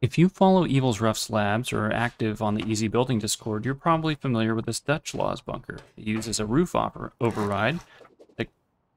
If you follow Evil's Rough Slabs or are active on the Easy Building Discord, you're probably familiar with this Dutch Laws bunker. It uses a roof override that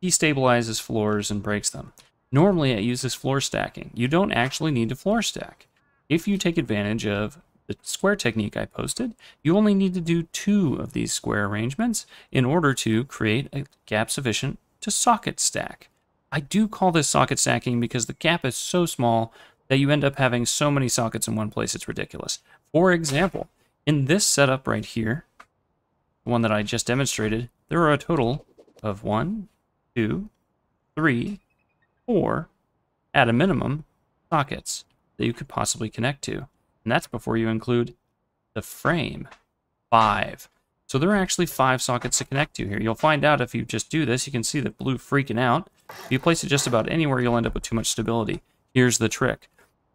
destabilizes floors and breaks them. Normally, it uses floor stacking. You don't actually need to floor stack. If you take advantage of the square technique I posted, you only need to do two of these square arrangements in order to create a gap sufficient to socket stack. I do call this socket stacking because the gap is so small that you end up having so many sockets in one place, it's ridiculous. For example, in this setup right here, one that I just demonstrated, there are a total of one, two, three, four, at a minimum, sockets that you could possibly connect to. And that's before you include the frame, five. So there are actually five sockets to connect to here. You'll find out if you just do this, you can see the blue freaking out. If you place it just about anywhere, you'll end up with too much stability. Here's the trick.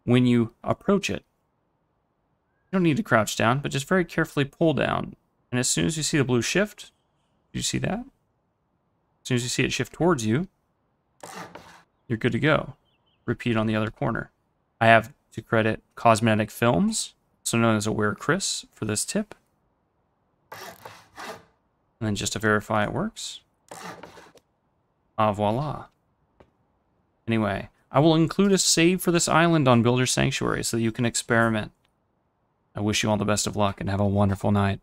When you approach it, you don't need to crouch down, but just very carefully pull down. And as soon as you see the blue shift, you see that? As soon as you see it shift towards you, you're good to go. Repeat on the other corner. I have to credit Cosmetic Films, so known as Aware Chris, for this tip. And then just to verify it works. Ah, voila. Anyway, I will include a save for this island on Builder Sanctuary so that you can experiment. I wish you all the best of luck and have a wonderful night.